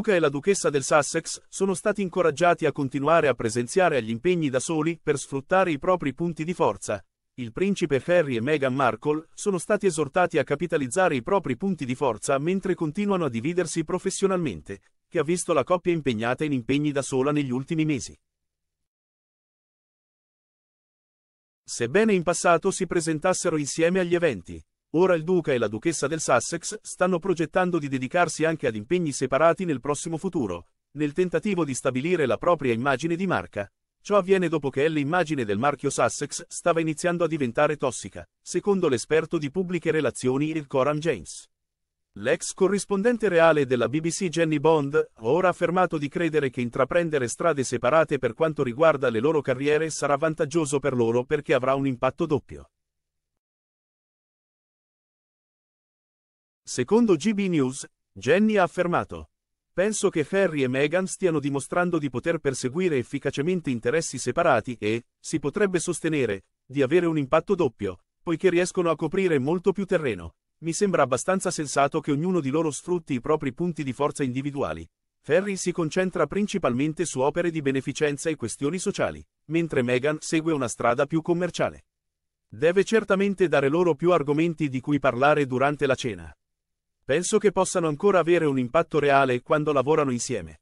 duca e la duchessa del Sussex sono stati incoraggiati a continuare a presenziare agli impegni da soli per sfruttare i propri punti di forza. Il principe Harry e Meghan Markle sono stati esortati a capitalizzare i propri punti di forza mentre continuano a dividersi professionalmente, che ha visto la coppia impegnata in impegni da sola negli ultimi mesi. Sebbene in passato si presentassero insieme agli eventi, Ora il duca e la duchessa del Sussex stanno progettando di dedicarsi anche ad impegni separati nel prossimo futuro, nel tentativo di stabilire la propria immagine di marca. Ciò avviene dopo che l'immagine del marchio Sussex stava iniziando a diventare tossica, secondo l'esperto di pubbliche relazioni il Coram James. L'ex corrispondente reale della BBC Jenny Bond ha ora affermato di credere che intraprendere strade separate per quanto riguarda le loro carriere sarà vantaggioso per loro perché avrà un impatto doppio. Secondo GB News, Jenny ha affermato. Penso che Harry e Meghan stiano dimostrando di poter perseguire efficacemente interessi separati e, si potrebbe sostenere, di avere un impatto doppio, poiché riescono a coprire molto più terreno. Mi sembra abbastanza sensato che ognuno di loro sfrutti i propri punti di forza individuali. Harry si concentra principalmente su opere di beneficenza e questioni sociali, mentre Meghan segue una strada più commerciale. Deve certamente dare loro più argomenti di cui parlare durante la cena. Penso che possano ancora avere un impatto reale quando lavorano insieme.